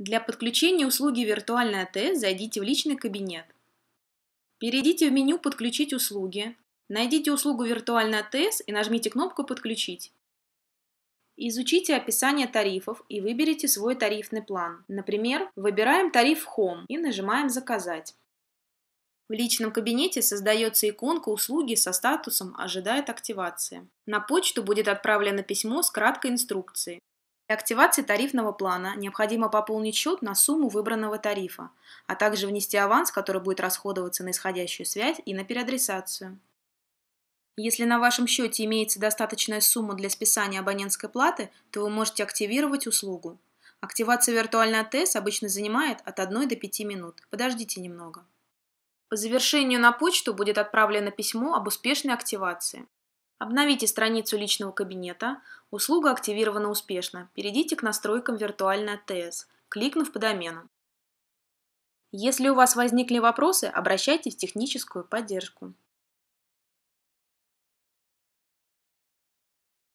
Для подключения услуги Виртуальная АТС» зайдите в личный кабинет. Перейдите в меню «Подключить услуги», найдите услугу Виртуальная АТС» и нажмите кнопку «Подключить». Изучите описание тарифов и выберите свой тарифный план. Например, выбираем тариф Home и нажимаем «Заказать». В личном кабинете создается иконка услуги со статусом «Ожидает активации». На почту будет отправлено письмо с краткой инструкцией. Для активации тарифного плана необходимо пополнить счет на сумму выбранного тарифа, а также внести аванс, который будет расходоваться на исходящую связь и на переадресацию. Если на вашем счете имеется достаточная сумма для списания абонентской платы, то вы можете активировать услугу. Активация виртуальной АТС обычно занимает от 1 до 5 минут. Подождите немного. По завершению на почту будет отправлено письмо об успешной активации. Обновите страницу личного кабинета. Услуга активирована успешно. Перейдите к настройкам виртуальной ТС», кликнув по домену. Если у вас возникли вопросы, обращайтесь в техническую поддержку.